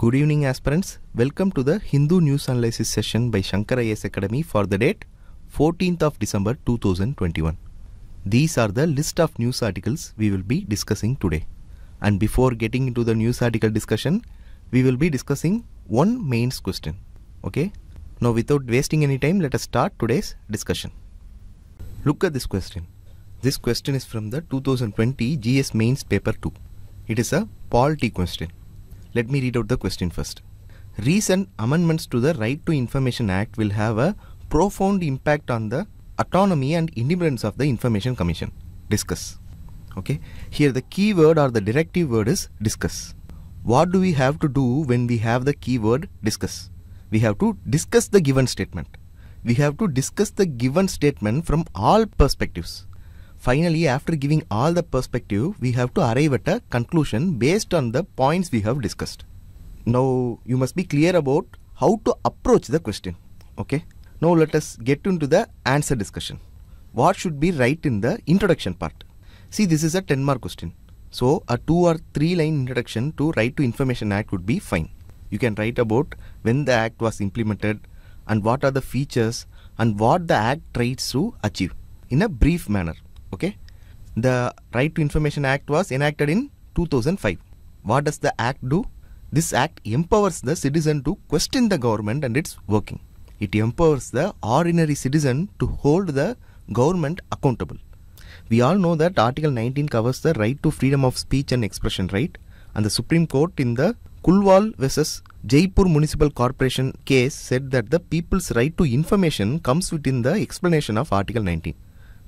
Good evening aspirants. Welcome to the Hindu News Analysis session by Shankar IS Academy for the date 14th of December 2021. These are the list of news articles we will be discussing today. And before getting into the news article discussion, we will be discussing one mains question. Okay. Now without wasting any time, let us start today's discussion. Look at this question. This question is from the 2020 GS mains paper 2. It is a polity question. Let me read out the question first. Recent amendments to the Right to Information Act will have a profound impact on the autonomy and independence of the Information Commission. Discuss. Okay. Here the key word or the directive word is discuss. What do we have to do when we have the keyword discuss? We have to discuss the given statement. We have to discuss the given statement from all perspectives. Finally, after giving all the perspective, we have to arrive at a conclusion based on the points we have discussed. Now, you must be clear about how to approach the question. Okay. Now, let us get into the answer discussion. What should be right in the introduction part? See, this is a 10 mark question. So, a 2 or 3 line introduction to Right to Information Act would be fine. You can write about when the act was implemented and what are the features and what the act tries to achieve in a brief manner okay the right to information act was enacted in 2005 what does the act do this act empowers the citizen to question the government and its working it empowers the ordinary citizen to hold the government accountable we all know that article 19 covers the right to freedom of speech and expression right and the supreme court in the kulwal versus Jaipur Municipal Corporation case said that the people's right to information comes within the explanation of Article 19.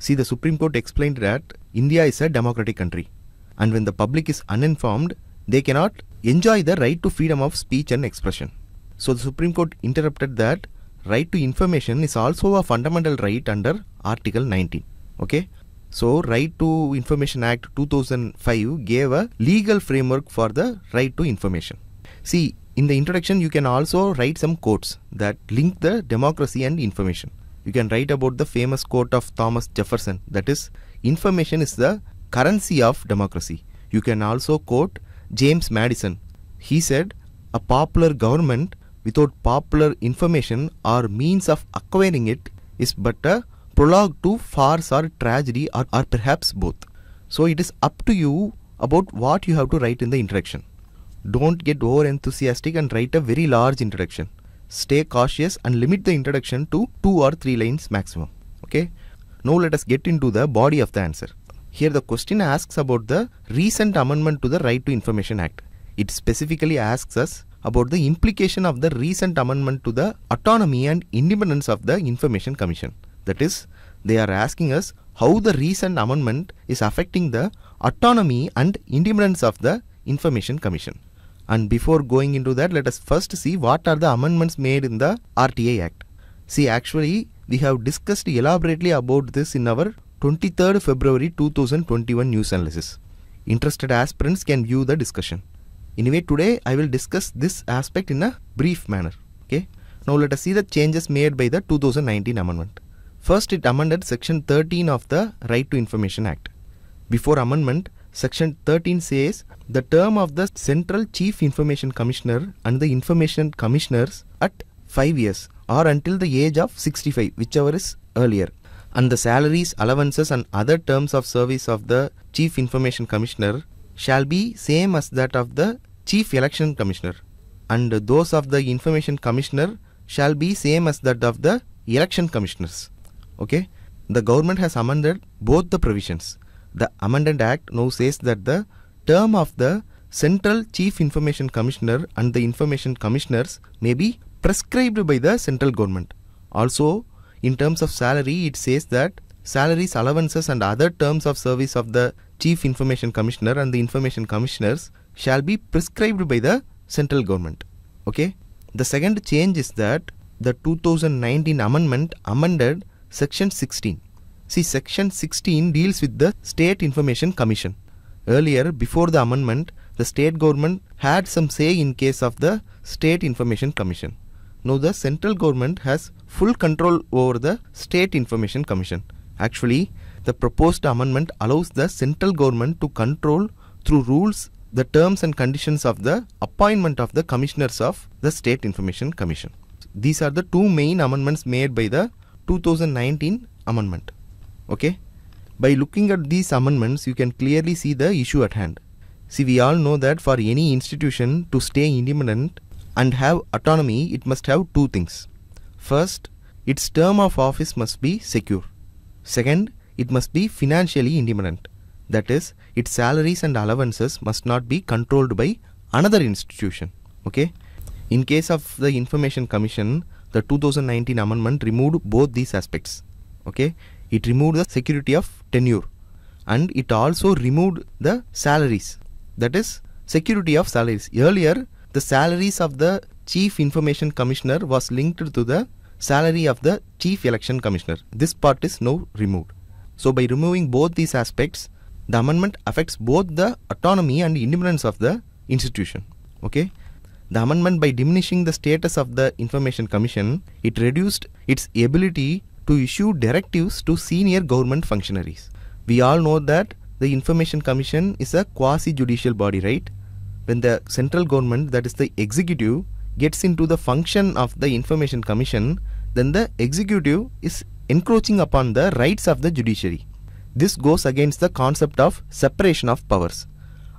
See, the Supreme Court explained that India is a democratic country. And when the public is uninformed, they cannot enjoy the right to freedom of speech and expression. So the Supreme Court interrupted that right to information is also a fundamental right under Article 19. Okay. So Right to Information Act 2005 gave a legal framework for the right to information. See, in the introduction, you can also write some quotes that link the democracy and information you can write about the famous quote of Thomas Jefferson that is, information is the currency of democracy. You can also quote James Madison. He said, a popular government without popular information or means of acquiring it is but a prologue to farce or tragedy or, or perhaps both. So it is up to you about what you have to write in the introduction. Don't get over enthusiastic and write a very large introduction stay cautious and limit the introduction to 2 or 3 lines maximum. Okay. Now let us get into the body of the answer. Here the question asks about the recent amendment to the Right to Information Act. It specifically asks us about the implication of the recent amendment to the autonomy and independence of the Information Commission. That is, they are asking us how the recent amendment is affecting the autonomy and independence of the Information Commission. And before going into that, let us first see what are the amendments made in the RTA Act. See, actually, we have discussed elaborately about this in our 23rd February 2021 news analysis. Interested aspirants can view the discussion. Anyway, today I will discuss this aspect in a brief manner. Okay. Now let us see the changes made by the 2019 amendment. First, it amended section 13 of the Right to Information Act. Before amendment, Section 13 says the term of the Central Chief Information Commissioner and the Information Commissioners at 5 years or until the age of 65, whichever is earlier. And the salaries, allowances, and other terms of service of the Chief Information Commissioner shall be same as that of the Chief Election Commissioner. And those of the Information Commissioner shall be same as that of the Election Commissioners. Okay? The government has amended both the provisions. The Amendment Act now says that the term of the Central Chief Information Commissioner and the Information Commissioners may be prescribed by the central government. Also, in terms of salary, it says that salaries, allowances, and other terms of service of the Chief Information Commissioner and the Information Commissioners shall be prescribed by the central government. Okay. The second change is that the 2019 amendment amended section 16 See, Section 16 deals with the State Information Commission. Earlier, before the amendment, the state government had some say in case of the State Information Commission. Now, the central government has full control over the State Information Commission. Actually, the proposed amendment allows the central government to control through rules the terms and conditions of the appointment of the commissioners of the State Information Commission. These are the two main amendments made by the 2019 amendment okay by looking at these amendments you can clearly see the issue at hand see we all know that for any institution to stay independent and have autonomy it must have two things first its term of office must be secure second it must be financially independent that is its salaries and allowances must not be controlled by another institution okay in case of the information commission the 2019 amendment removed both these aspects okay it removed the security of tenure and it also removed the salaries. That is security of salaries. Earlier, the salaries of the Chief Information Commissioner was linked to the salary of the Chief Election Commissioner. This part is now removed. So by removing both these aspects, the amendment affects both the autonomy and independence of the institution. Okay. The amendment by diminishing the status of the Information Commission, it reduced its ability to issue directives to senior government functionaries. We all know that the Information Commission is a quasi judicial body, right? When the central government, that is the executive, gets into the function of the Information Commission, then the executive is encroaching upon the rights of the judiciary. This goes against the concept of separation of powers.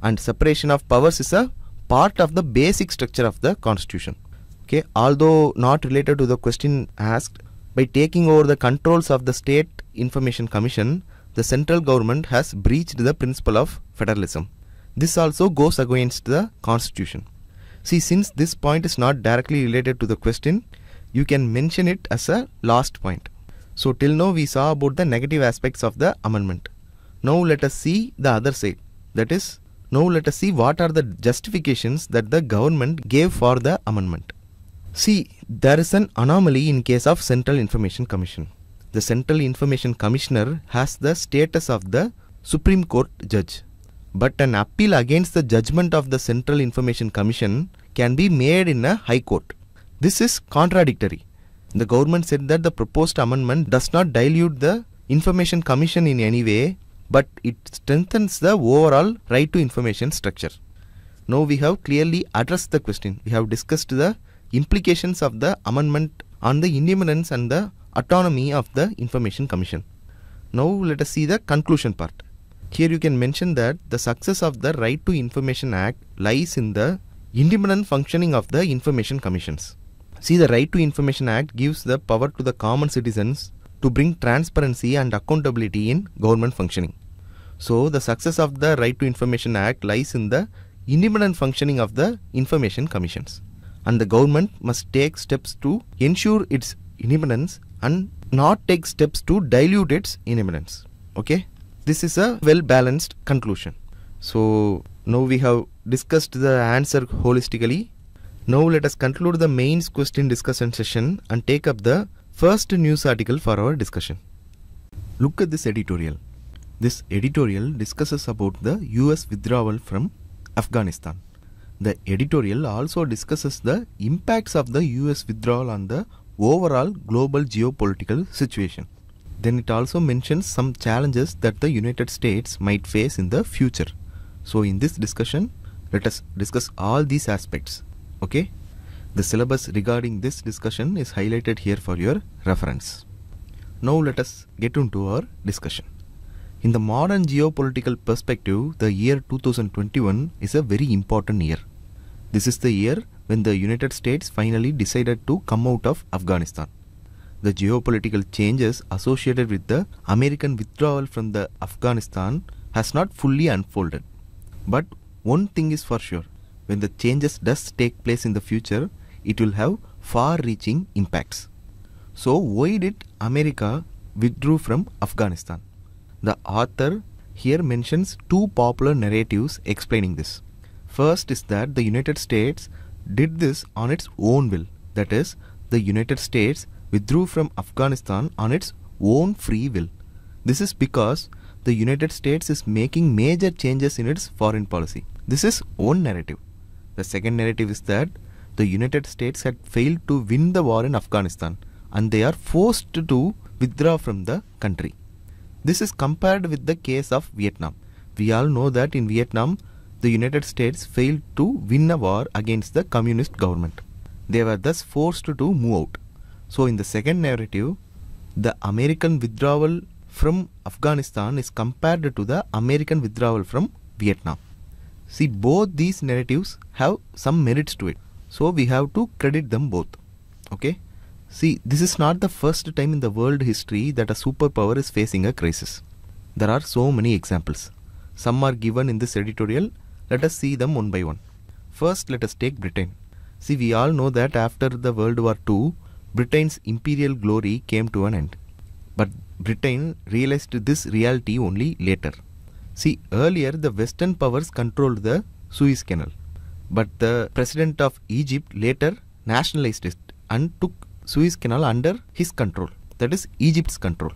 And separation of powers is a part of the basic structure of the constitution. Okay, although not related to the question asked, by taking over the controls of the State Information Commission, the central government has breached the principle of federalism. This also goes against the constitution. See, since this point is not directly related to the question, you can mention it as a last point. So till now we saw about the negative aspects of the amendment. Now let us see the other side. That is, now let us see what are the justifications that the government gave for the amendment. See, there is an anomaly in case of Central Information Commission. The Central Information Commissioner has the status of the Supreme Court judge. But an appeal against the judgment of the Central Information Commission can be made in a High Court. This is contradictory. The government said that the proposed amendment does not dilute the Information Commission in any way, but it strengthens the overall right to information structure. Now we have clearly addressed the question. We have discussed the implications of the amendment on the independence and the autonomy of the Information Commission. Now let us see the conclusion part. Here you can mention that the success of the Right to Information Act lies in the independent functioning of the Information Commissions. See the Right to Information Act gives the power to the common citizens to bring transparency and accountability in government functioning. So the success of the Right to Information Act lies in the independent functioning of the Information Commissions and the government must take steps to ensure its independence and not take steps to dilute its independence. Okay, this is a well balanced conclusion. So, now we have discussed the answer holistically. Now, let us conclude the main question discussion session and take up the first news article for our discussion. Look at this editorial. This editorial discusses about the US withdrawal from Afghanistan. The editorial also discusses the impacts of the US withdrawal on the overall global geopolitical situation. Then it also mentions some challenges that the United States might face in the future. So in this discussion, let us discuss all these aspects. Okay? The syllabus regarding this discussion is highlighted here for your reference. Now let us get into our discussion. In the modern geopolitical perspective, the year 2021 is a very important year. This is the year when the United States finally decided to come out of Afghanistan. The geopolitical changes associated with the American withdrawal from the Afghanistan has not fully unfolded. But one thing is for sure, when the changes does take place in the future, it will have far-reaching impacts. So why did America withdrew from Afghanistan? The author here mentions two popular narratives explaining this. First is that the United States did this on its own will. That is, the United States withdrew from Afghanistan on its own free will. This is because the United States is making major changes in its foreign policy. This is one narrative. The second narrative is that the United States had failed to win the war in Afghanistan and they are forced to withdraw from the country. This is compared with the case of Vietnam. We all know that in Vietnam, the United States failed to win a war against the communist government. They were thus forced to move out. So, in the second narrative, the American withdrawal from Afghanistan is compared to the American withdrawal from Vietnam. See, both these narratives have some merits to it. So, we have to credit them both. Okay. See, this is not the first time in the world history that a superpower is facing a crisis. There are so many examples. Some are given in this editorial. Let us see them one by one. First, let us take Britain. See, we all know that after the World War II, Britain's imperial glory came to an end. But Britain realized this reality only later. See, earlier the Western powers controlled the Suez Canal. But the president of Egypt later nationalized it and took Suez Canal under his control, that is Egypt's control.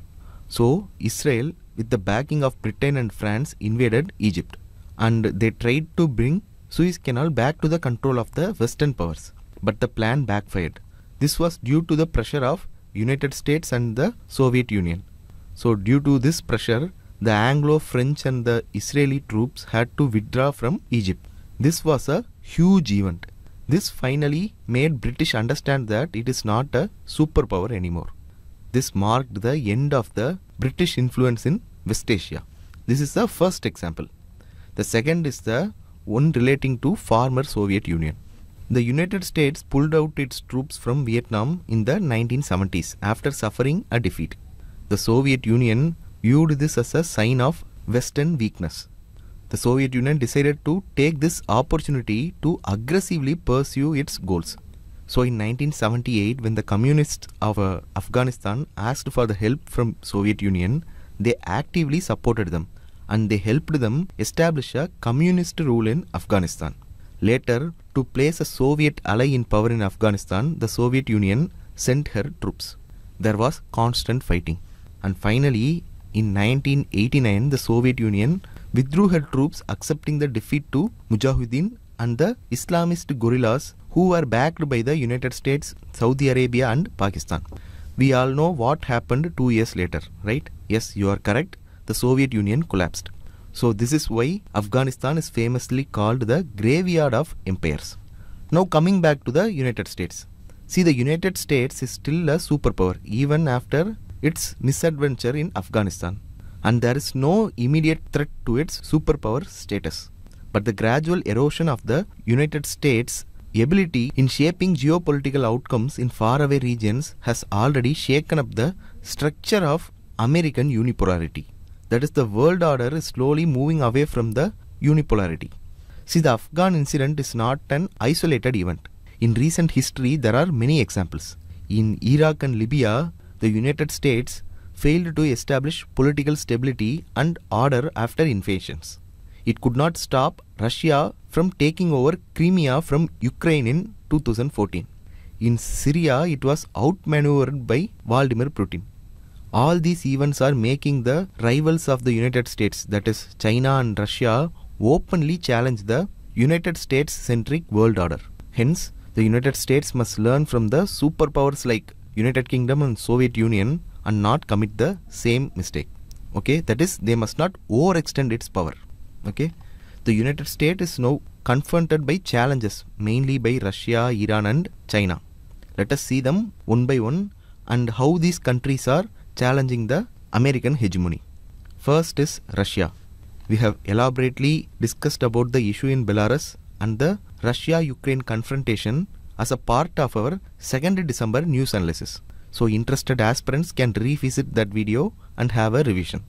So Israel with the backing of Britain and France invaded Egypt and they tried to bring Suez Canal back to the control of the Western powers. But the plan backfired. This was due to the pressure of United States and the Soviet Union. So due to this pressure, the Anglo-French and the Israeli troops had to withdraw from Egypt. This was a huge event this finally made British understand that it is not a superpower anymore. This marked the end of the British influence in West Asia. This is the first example. The second is the one relating to former Soviet Union. The United States pulled out its troops from Vietnam in the 1970s after suffering a defeat. The Soviet Union viewed this as a sign of Western weakness the Soviet Union decided to take this opportunity to aggressively pursue its goals. So in 1978, when the communists of uh, Afghanistan asked for the help from Soviet Union, they actively supported them and they helped them establish a communist rule in Afghanistan. Later, to place a Soviet ally in power in Afghanistan, the Soviet Union sent her troops. There was constant fighting. And finally, in 1989, the Soviet Union withdrew her troops, accepting the defeat to Mujahideen and the Islamist guerrillas who were backed by the United States, Saudi Arabia, and Pakistan. We all know what happened two years later, right? Yes, you are correct. The Soviet Union collapsed. So, this is why Afghanistan is famously called the graveyard of empires. Now, coming back to the United States. See, the United States is still a superpower even after its misadventure in Afghanistan and there is no immediate threat to its superpower status. But the gradual erosion of the United States' ability in shaping geopolitical outcomes in faraway regions has already shaken up the structure of American unipolarity. That is, the world order is slowly moving away from the unipolarity. See, the Afghan incident is not an isolated event. In recent history, there are many examples. In Iraq and Libya, the United States failed to establish political stability and order after invasions. It could not stop Russia from taking over Crimea from Ukraine in 2014. In Syria, it was outmaneuvered by Vladimir Putin. All these events are making the rivals of the United States, that is China and Russia, openly challenge the United States centric world order. Hence, the United States must learn from the superpowers like United Kingdom and Soviet Union and not commit the same mistake. Okay, that is, they must not overextend its power. Okay, the United States is now confronted by challenges mainly by Russia, Iran, and China. Let us see them one by one and how these countries are challenging the American hegemony. First is Russia. We have elaborately discussed about the issue in Belarus and the Russia Ukraine confrontation as a part of our 2nd December news analysis so interested aspirants can revisit that video and have a revision.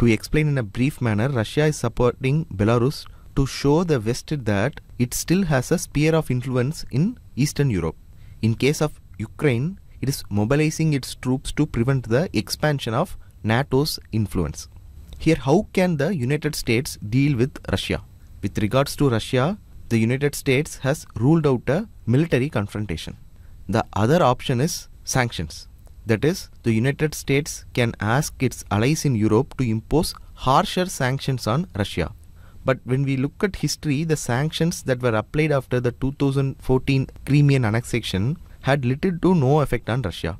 To explain in a brief manner, Russia is supporting Belarus to show the West that it still has a sphere of influence in Eastern Europe. In case of Ukraine, it is mobilizing its troops to prevent the expansion of NATO's influence. Here, how can the United States deal with Russia? With regards to Russia, the United States has ruled out a military confrontation. The other option is sanctions. That is, the United States can ask its allies in Europe to impose harsher sanctions on Russia. But when we look at history, the sanctions that were applied after the 2014 Crimean annexation had little to no effect on Russia.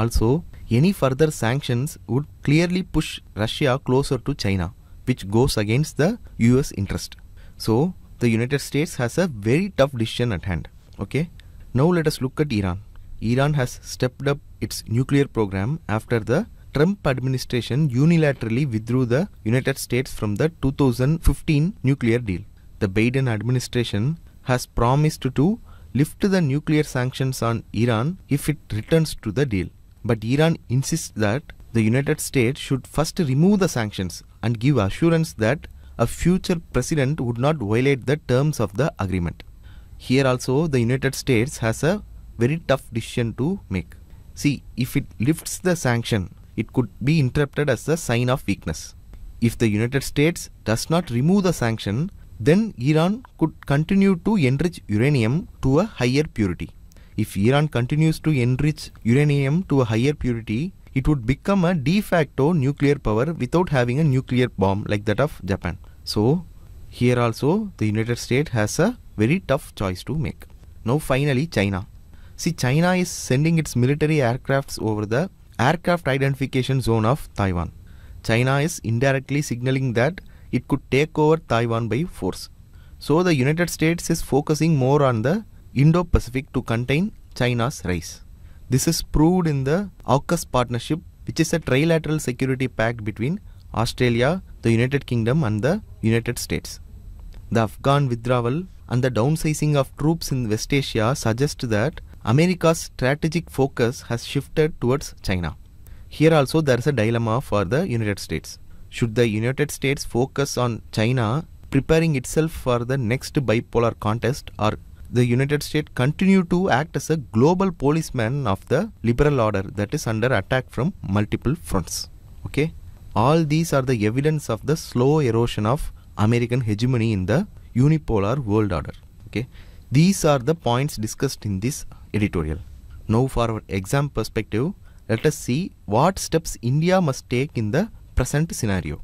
Also, any further sanctions would clearly push Russia closer to China, which goes against the US interest. So, the United States has a very tough decision at hand. Okay, now let us look at Iran. Iran has stepped up its nuclear program after the Trump administration unilaterally withdrew the United States from the 2015 nuclear deal. The Biden administration has promised to lift the nuclear sanctions on Iran if it returns to the deal. But Iran insists that the United States should first remove the sanctions and give assurance that a future president would not violate the terms of the agreement. Here also, the United States has a very tough decision to make. See, if it lifts the sanction, it could be interpreted as a sign of weakness. If the United States does not remove the sanction, then Iran could continue to enrich uranium to a higher purity. If Iran continues to enrich uranium to a higher purity, it would become a de facto nuclear power without having a nuclear bomb like that of Japan. So, here also the United States has a very tough choice to make. Now, finally, China. See, China is sending its military aircrafts over the aircraft identification zone of Taiwan. China is indirectly signaling that it could take over Taiwan by force. So the United States is focusing more on the Indo-Pacific to contain China's rise. This is proved in the AUKUS partnership, which is a trilateral security pact between Australia, the United Kingdom and the United States. The Afghan withdrawal and the downsizing of troops in West Asia suggest that America's strategic focus has shifted towards China. Here also there is a dilemma for the United States. Should the United States focus on China preparing itself for the next bipolar contest or the United States continue to act as a global policeman of the liberal order that is under attack from multiple fronts. Okay? All these are the evidence of the slow erosion of American hegemony in the unipolar world order. Okay? These are the points discussed in this editorial. Now for our exam perspective, let us see what steps India must take in the present scenario.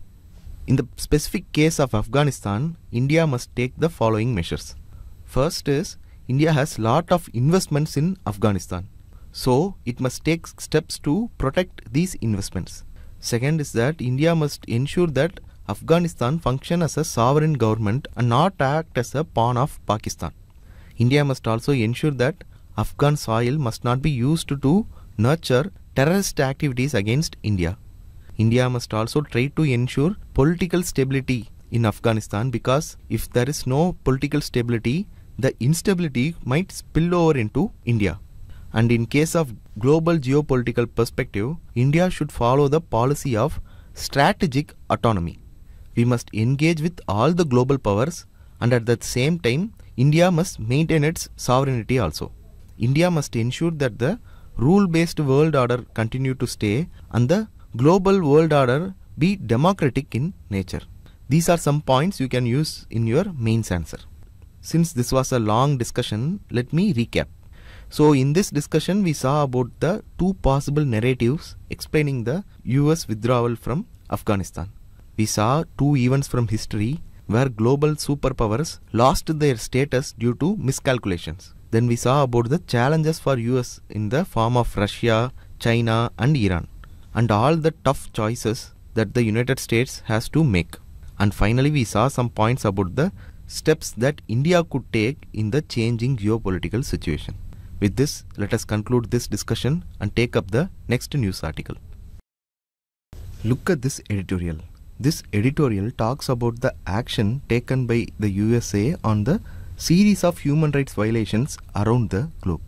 In the specific case of Afghanistan, India must take the following measures. First is, India has lot of investments in Afghanistan. So, it must take steps to protect these investments. Second is that India must ensure that Afghanistan function as a sovereign government and not act as a pawn of Pakistan. India must also ensure that Afghan soil must not be used to nurture terrorist activities against India. India must also try to ensure political stability in Afghanistan because if there is no political stability, the instability might spill over into India. And in case of global geopolitical perspective, India should follow the policy of strategic autonomy. We must engage with all the global powers and at the same time, India must maintain its sovereignty also. India must ensure that the rule-based world order continue to stay and the global world order be democratic in nature. These are some points you can use in your main answer. Since this was a long discussion, let me recap. So in this discussion we saw about the two possible narratives explaining the US withdrawal from Afghanistan. We saw two events from history where global superpowers lost their status due to miscalculations. Then we saw about the challenges for US in the form of Russia, China and Iran and all the tough choices that the United States has to make. And finally we saw some points about the steps that India could take in the changing geopolitical situation. With this, let us conclude this discussion and take up the next news article. Look at this editorial. This editorial talks about the action taken by the USA on the series of human rights violations around the globe.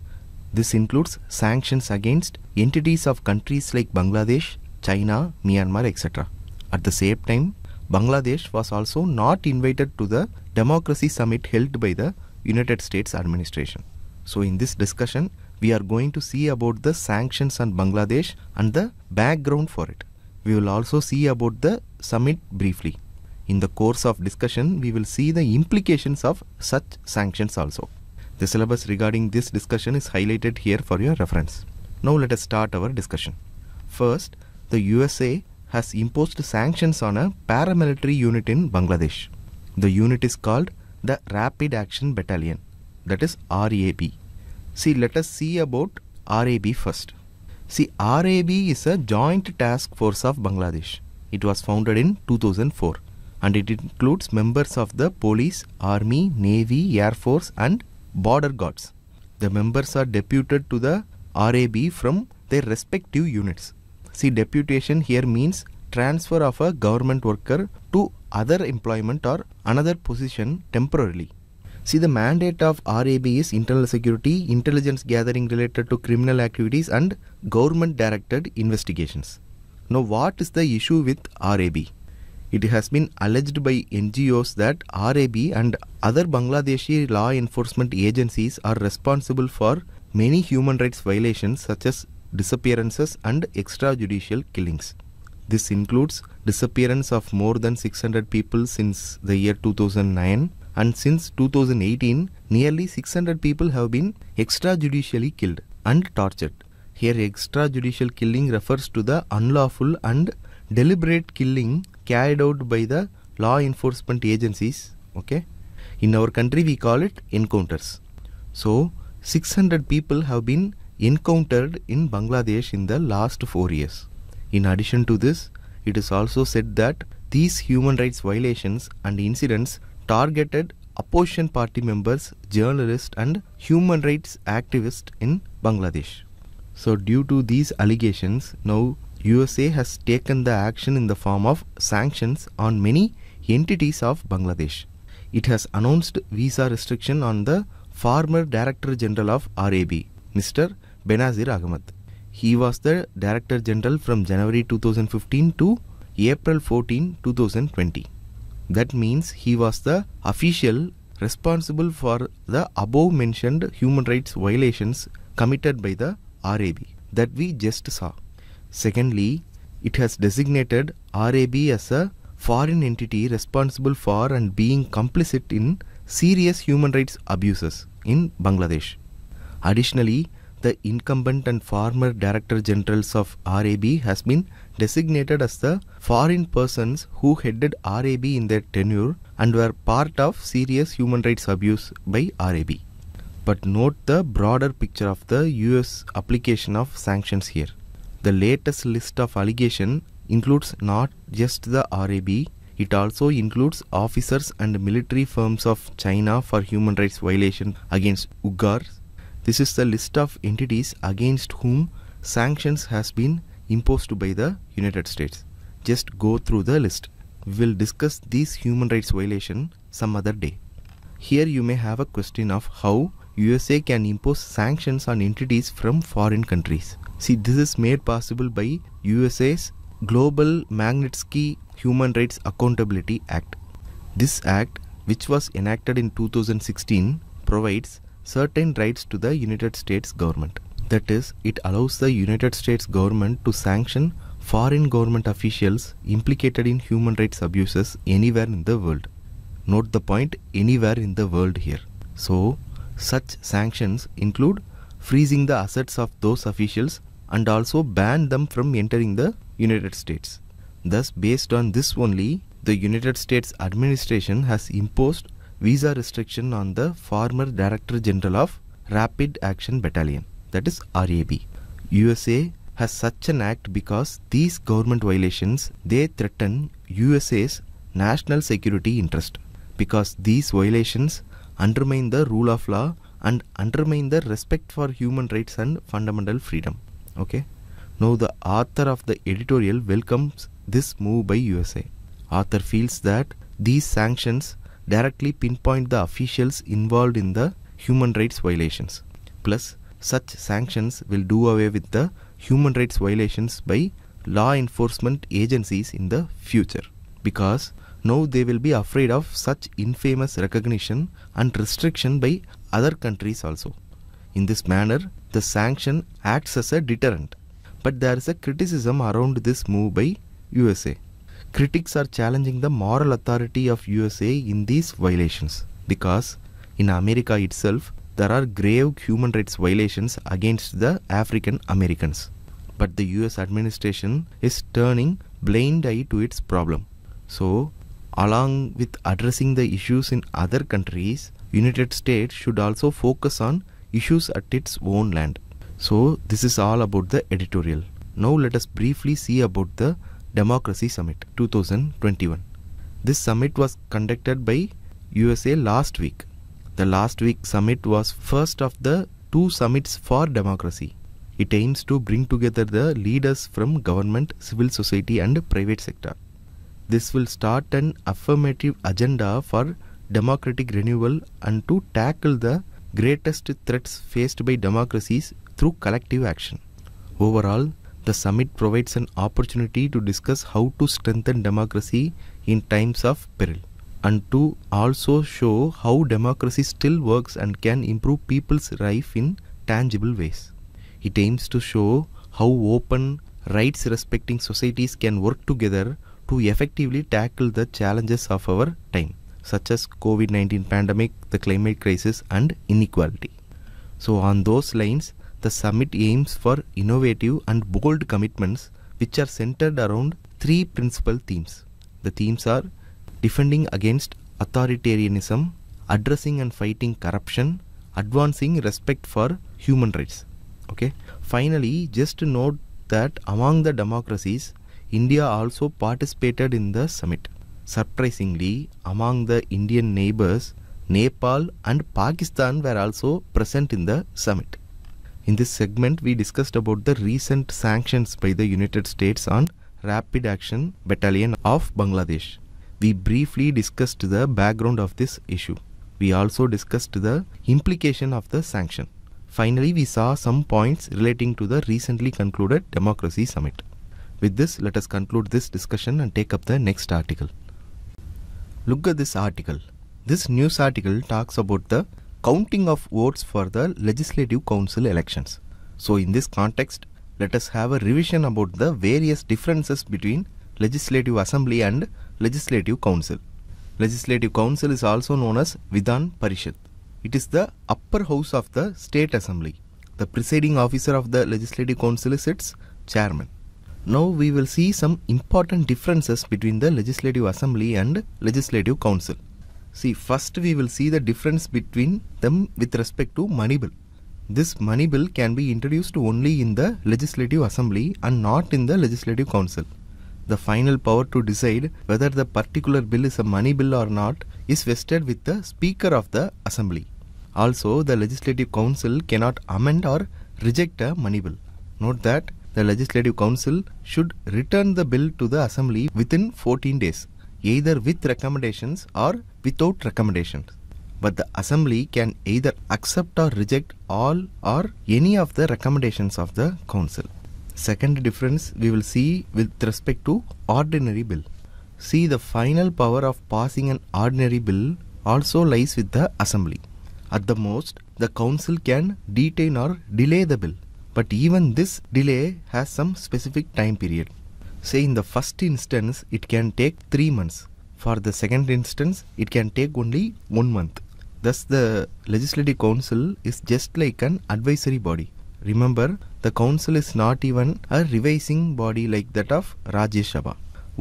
This includes sanctions against entities of countries like Bangladesh, China, Myanmar, etc. At the same time, Bangladesh was also not invited to the democracy summit held by the United States administration. So in this discussion, we are going to see about the sanctions on Bangladesh and the background for it. We will also see about the summit briefly. In the course of discussion, we will see the implications of such sanctions also. The syllabus regarding this discussion is highlighted here for your reference. Now let us start our discussion. First, the USA has imposed sanctions on a paramilitary unit in Bangladesh. The unit is called the Rapid Action Battalion, that is RAB. See, let us see about RAB first. See, RAB is a joint task force of Bangladesh. It was founded in 2004 and it includes members of the police, army, navy, air force and border guards. The members are deputed to the RAB from their respective units. See deputation here means transfer of a government worker to other employment or another position temporarily. See the mandate of RAB is internal security, intelligence gathering related to criminal activities and government directed investigations. Now what is the issue with RAB? It has been alleged by NGOs that RAB and other Bangladeshi law enforcement agencies are responsible for many human rights violations such as disappearances and extrajudicial killings. This includes disappearance of more than 600 people since the year 2009 and since 2018 nearly 600 people have been extrajudicially killed and tortured. Here extrajudicial killing refers to the unlawful and deliberate killing carried out by the law enforcement agencies. Okay, in our country we call it encounters. So 600 people have been encountered in Bangladesh in the last four years. In addition to this, it is also said that these human rights violations and incidents targeted opposition party members, journalists, and human rights activists in Bangladesh. So, due to these allegations, now USA has taken the action in the form of sanctions on many entities of Bangladesh. It has announced visa restriction on the former Director General of RAB, Mr. Benazir Ahmed. He was the Director General from January 2015 to April 14, 2020. That means he was the official responsible for the above mentioned human rights violations committed by the RAB that we just saw. Secondly, it has designated RAB as a foreign entity responsible for and being complicit in serious human rights abuses in Bangladesh. Additionally, the incumbent and former director generals of RAB has been designated as the foreign persons who headed RAB in their tenure and were part of serious human rights abuse by RAB. But note the broader picture of the US application of sanctions here. The latest list of allegation includes not just the RAB, it also includes officers and military firms of China for human rights violation against Uyghurs. This is the list of entities against whom sanctions has been imposed by the United States. Just go through the list. We will discuss these human rights violation some other day. Here you may have a question of how USA can impose sanctions on entities from foreign countries. See, this is made possible by USA's Global Magnitsky Human Rights Accountability Act. This act, which was enacted in 2016, provides certain rights to the United States government. That is, it allows the United States government to sanction foreign government officials implicated in human rights abuses anywhere in the world. Note the point anywhere in the world here. So, such sanctions include freezing the assets of those officials and also ban them from entering the United States. Thus, based on this only, the United States administration has imposed visa restriction on the former Director General of Rapid Action Battalion, that is RAB. USA has such an act because these government violations they threaten USA's national security interest because these violations undermine the rule of law and undermine the respect for human rights and fundamental freedom. Okay. Now the author of the editorial welcomes this move by USA. Author feels that these sanctions directly pinpoint the officials involved in the human rights violations. Plus, such sanctions will do away with the human rights violations by law enforcement agencies in the future because now they will be afraid of such infamous recognition and restriction by other countries also. In this manner, the sanction acts as a deterrent. But there is a criticism around this move by USA. Critics are challenging the moral authority of USA in these violations because in America itself, there are grave human rights violations against the African Americans. But the US administration is turning blind eye to its problem. So, Along with addressing the issues in other countries, United States should also focus on issues at its own land. So this is all about the editorial. Now let us briefly see about the Democracy Summit 2021. This summit was conducted by USA last week. The last week summit was first of the two summits for democracy. It aims to bring together the leaders from government, civil society and private sector. This will start an affirmative agenda for democratic renewal and to tackle the greatest threats faced by democracies through collective action. Overall, the summit provides an opportunity to discuss how to strengthen democracy in times of peril and to also show how democracy still works and can improve people's life in tangible ways. It aims to show how open, rights respecting societies can work together to effectively tackle the challenges of our time, such as COVID-19 pandemic, the climate crisis and inequality. So on those lines, the summit aims for innovative and bold commitments which are centered around three principal themes. The themes are defending against authoritarianism, addressing and fighting corruption, advancing respect for human rights. Okay. Finally, just to note that among the democracies, India also participated in the summit. Surprisingly, among the Indian neighbors, Nepal and Pakistan were also present in the summit. In this segment, we discussed about the recent sanctions by the United States on Rapid Action Battalion of Bangladesh. We briefly discussed the background of this issue. We also discussed the implication of the sanction. Finally, we saw some points relating to the recently concluded Democracy Summit. With this, let us conclude this discussion and take up the next article. Look at this article. This news article talks about the counting of votes for the Legislative Council elections. So in this context, let us have a revision about the various differences between Legislative Assembly and Legislative Council. Legislative Council is also known as Vidhan Parishad. It is the upper house of the State Assembly. The presiding officer of the Legislative Council is its chairman. Now we will see some important differences between the Legislative Assembly and Legislative Council. See, first we will see the difference between them with respect to money bill. This money bill can be introduced only in the Legislative Assembly and not in the Legislative Council. The final power to decide whether the particular bill is a money bill or not is vested with the Speaker of the Assembly. Also, the Legislative Council cannot amend or reject a money bill. Note that the Legislative Council should return the bill to the Assembly within 14 days, either with recommendations or without recommendations. But the Assembly can either accept or reject all or any of the recommendations of the Council. Second difference we will see with respect to ordinary bill. See the final power of passing an ordinary bill also lies with the Assembly. At the most, the Council can detain or delay the bill. But even this delay has some specific time period. Say in the first instance, it can take 3 months. For the second instance, it can take only 1 month. Thus, the Legislative Council is just like an advisory body. Remember, the council is not even a revising body like that of Rajya Sabha.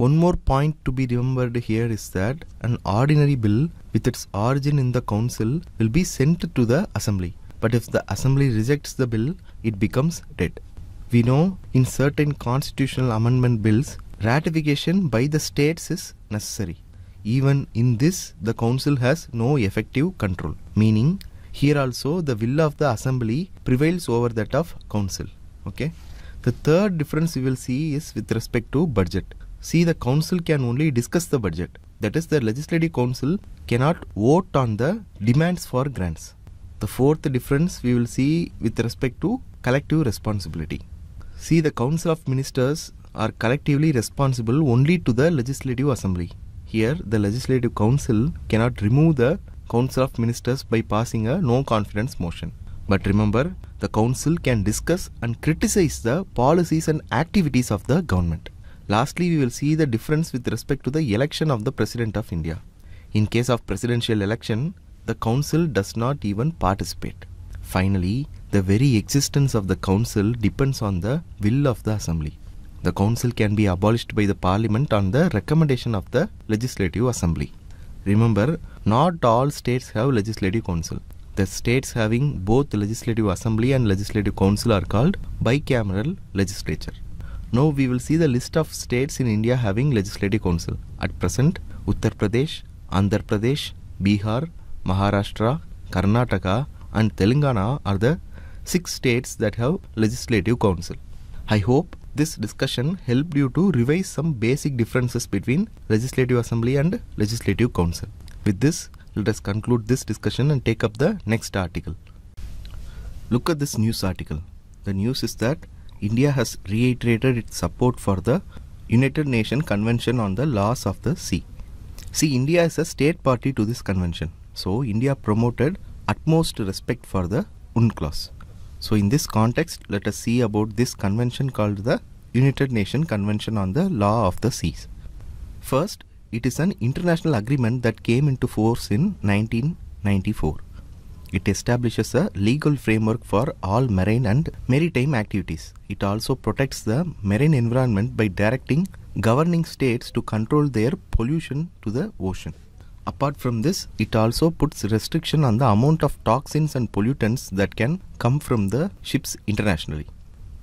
One more point to be remembered here is that an ordinary bill with its origin in the council will be sent to the assembly but if the assembly rejects the bill, it becomes dead. We know in certain constitutional amendment bills, ratification by the states is necessary. Even in this, the council has no effective control, meaning here also the will of the assembly prevails over that of council. Okay. The third difference we will see is with respect to budget. See, the council can only discuss the budget. That is, the legislative council cannot vote on the demands for grants. The fourth difference we will see with respect to collective responsibility. See, the Council of Ministers are collectively responsible only to the Legislative Assembly. Here, the Legislative Council cannot remove the Council of Ministers by passing a no confidence motion. But remember, the Council can discuss and criticize the policies and activities of the government. Lastly, we will see the difference with respect to the election of the President of India. In case of presidential election, the council does not even participate. Finally, the very existence of the council depends on the will of the assembly. The council can be abolished by the parliament on the recommendation of the legislative assembly. Remember, not all states have legislative council. The states having both legislative assembly and legislative council are called bicameral legislature. Now we will see the list of states in India having legislative council. At present, Uttar Pradesh, Andhra Pradesh, Bihar, Maharashtra, Karnataka, and Telangana are the six states that have legislative council. I hope this discussion helped you to revise some basic differences between legislative assembly and legislative council. With this, let us conclude this discussion and take up the next article. Look at this news article. The news is that India has reiterated its support for the United Nations Convention on the Laws of the Sea. See, India is a state party to this convention. So India promoted utmost respect for the UNCLOS. So in this context, let us see about this convention called the United Nations Convention on the Law of the Seas. First, it is an international agreement that came into force in 1994. It establishes a legal framework for all marine and maritime activities. It also protects the marine environment by directing governing states to control their pollution to the ocean. Apart from this, it also puts restriction on the amount of toxins and pollutants that can come from the ships internationally.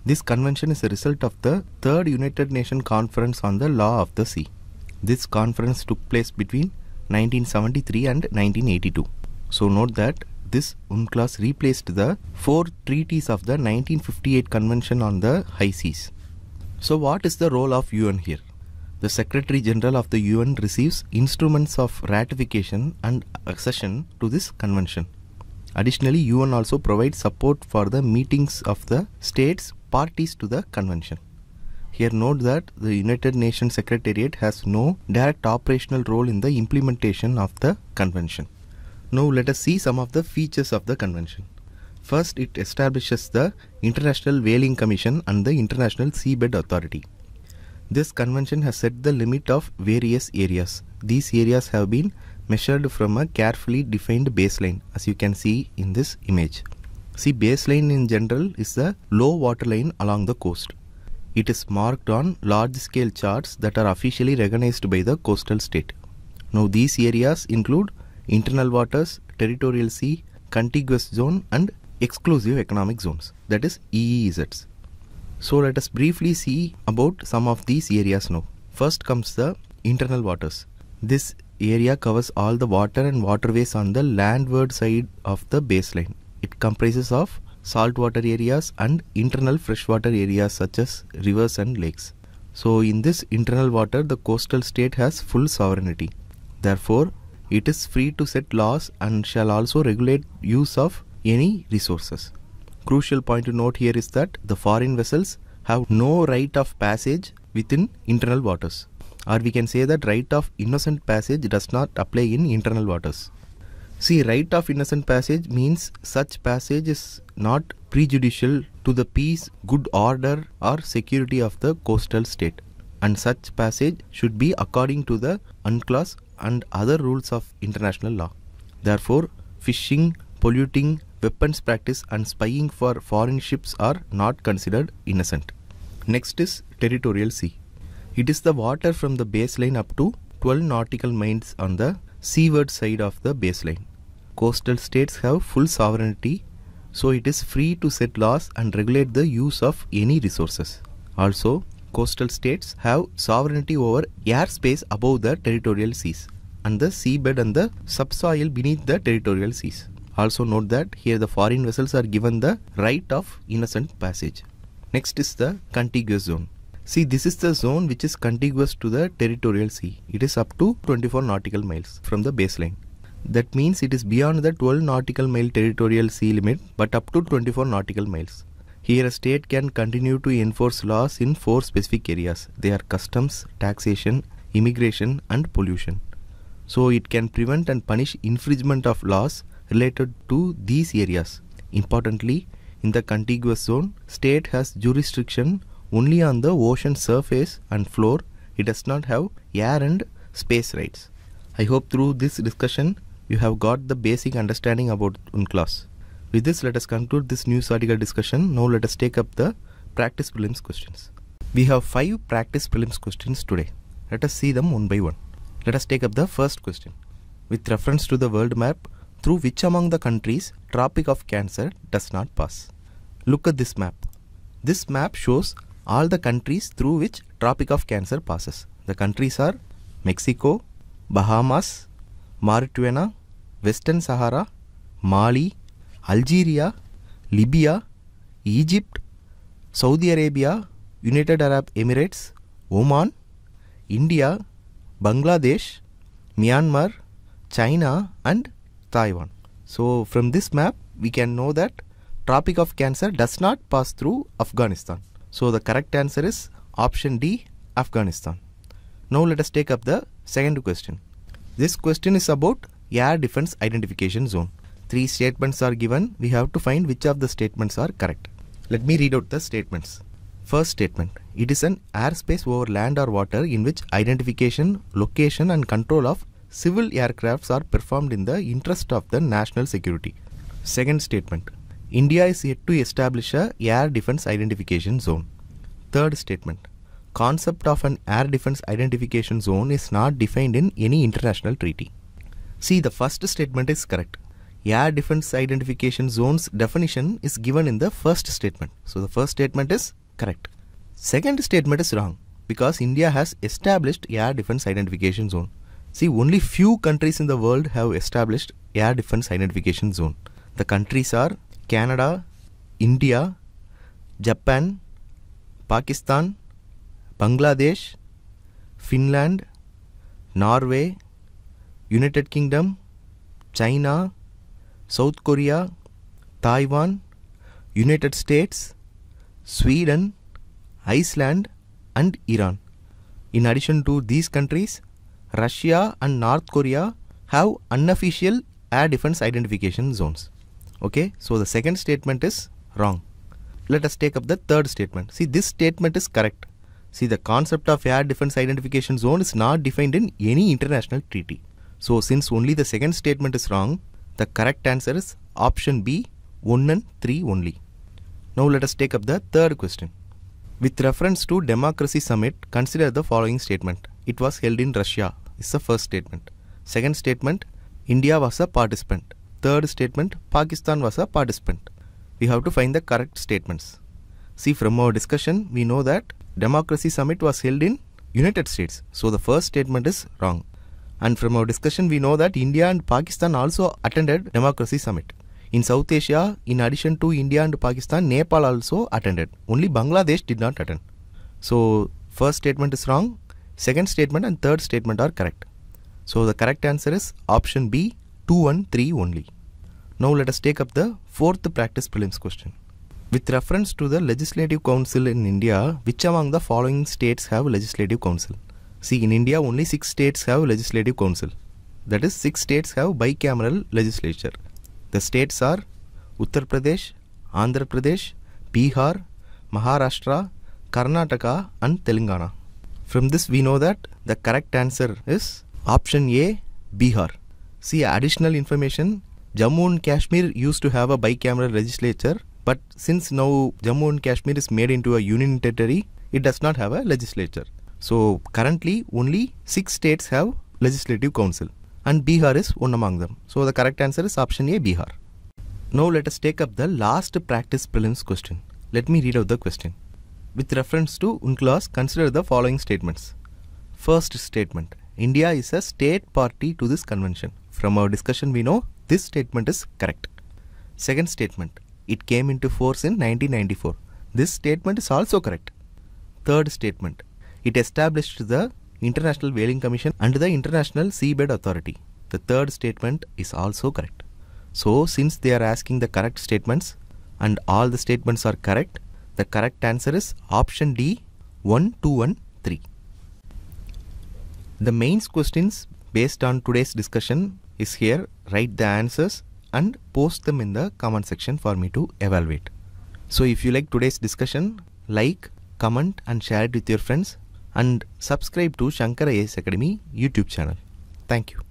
This convention is a result of the Third United Nations Conference on the Law of the Sea. This conference took place between 1973 and 1982. So note that this UNCLOS replaced the four treaties of the 1958 Convention on the High Seas. So what is the role of UN here? the Secretary General of the UN receives instruments of ratification and accession to this convention. Additionally, UN also provides support for the meetings of the states parties to the convention. Here note that the United Nations Secretariat has no direct operational role in the implementation of the convention. Now let us see some of the features of the convention. First, it establishes the International Whaling Commission and the International Seabed Authority. This convention has set the limit of various areas. These areas have been measured from a carefully defined baseline as you can see in this image. See baseline in general is the low water line along the coast. It is marked on large scale charts that are officially recognized by the coastal state. Now these areas include internal waters, territorial sea, contiguous zone and exclusive economic zones that is EEZs. So let us briefly see about some of these areas now. First comes the internal waters. This area covers all the water and waterways on the landward side of the baseline. It comprises of saltwater areas and internal freshwater areas such as rivers and lakes. So in this internal water, the coastal state has full sovereignty. Therefore, it is free to set laws and shall also regulate use of any resources crucial point to note here is that the foreign vessels have no right of passage within internal waters or we can say that right of innocent passage does not apply in internal waters. See, right of innocent passage means such passage is not prejudicial to the peace, good order or security of the coastal state and such passage should be according to the UNCLOS and other rules of international law. Therefore, fishing, polluting weapons practice and spying for foreign ships are not considered innocent. Next is territorial sea. It is the water from the baseline up to 12 nautical miles on the seaward side of the baseline. Coastal states have full sovereignty, so it is free to set laws and regulate the use of any resources. Also, coastal states have sovereignty over airspace above the territorial seas and the seabed and the subsoil beneath the territorial seas. Also note that here the foreign vessels are given the right of innocent passage. Next is the contiguous zone. See, this is the zone which is contiguous to the territorial sea. It is up to 24 nautical miles from the baseline. That means it is beyond the 12 nautical mile territorial sea limit but up to 24 nautical miles. Here a state can continue to enforce laws in four specific areas. They are customs, taxation, immigration and pollution. So it can prevent and punish infringement of laws related to these areas. Importantly, in the contiguous zone, state has jurisdiction only on the ocean surface and floor. It does not have air and space rights. I hope through this discussion you have got the basic understanding about UNCLOS. With this, let us conclude this news article discussion. Now let us take up the practice prelims questions. We have 5 practice prelims questions today. Let us see them one by one. Let us take up the first question. With reference to the world map, through which among the countries Tropic of Cancer does not pass. Look at this map. This map shows all the countries through which Tropic of Cancer passes. The countries are Mexico, Bahamas, Mauritania, Western Sahara, Mali, Algeria, Libya, Egypt, Saudi Arabia, United Arab Emirates, Oman, India, Bangladesh, Myanmar, China and Taiwan. So from this map, we can know that Tropic of Cancer does not pass through Afghanistan. So the correct answer is option D, Afghanistan. Now let us take up the second question. This question is about air defense identification zone. Three statements are given. We have to find which of the statements are correct. Let me read out the statements. First statement. It is an airspace over land or water in which identification, location and control of Civil aircrafts are performed in the interest of the national security. Second statement. India is yet to establish a air defense identification zone. Third statement. Concept of an air defense identification zone is not defined in any international treaty. See the first statement is correct. Air defense identification zones definition is given in the first statement. So the first statement is correct. Second statement is wrong because India has established air defense identification zone. See, only few countries in the world have established air defense identification zone. The countries are Canada, India, Japan, Pakistan, Bangladesh, Finland, Norway, United Kingdom, China, South Korea, Taiwan, United States, Sweden, Iceland, and Iran. In addition to these countries, Russia and North Korea have unofficial air defense identification zones. Okay, so the second statement is wrong. Let us take up the third statement. See, this statement is correct. See, the concept of air defense identification zone is not defined in any international treaty. So, since only the second statement is wrong, the correct answer is option B, 1 and 3 only. Now, let us take up the third question. With reference to Democracy Summit, consider the following statement it was held in Russia, is the first statement. Second statement, India was a participant. Third statement, Pakistan was a participant. We have to find the correct statements. See from our discussion, we know that Democracy Summit was held in United States. So the first statement is wrong. And from our discussion, we know that India and Pakistan also attended Democracy Summit. In South Asia, in addition to India and Pakistan, Nepal also attended. Only Bangladesh did not attend. So first statement is wrong second statement and third statement are correct. So the correct answer is option B 213 only. Now let us take up the fourth practice prelims question. With reference to the legislative council in India, which among the following states have legislative council? See in India only 6 states have legislative council. That is 6 states have bicameral legislature. The states are Uttar Pradesh, Andhra Pradesh, Bihar, Maharashtra, Karnataka and Telangana. From this we know that the correct answer is option A Bihar. See additional information Jammu and Kashmir used to have a bicameral legislature but since now Jammu and Kashmir is made into a union territory it does not have a legislature. So currently only 6 states have legislative council and Bihar is one among them. So the correct answer is option A Bihar. Now let us take up the last practice prelims question. Let me read out the question. With reference to UNCLOS, consider the following statements. First statement, India is a state party to this convention. From our discussion we know this statement is correct. Second statement, it came into force in 1994. This statement is also correct. Third statement, it established the International Whaling Commission and the International Seabed Authority. The third statement is also correct. So since they are asking the correct statements and all the statements are correct, the correct answer is option D 1213. The mains questions based on today's discussion is here. Write the answers and post them in the comment section for me to evaluate. So if you like today's discussion, like, comment and share it with your friends and subscribe to Shankar AS Academy YouTube channel. Thank you.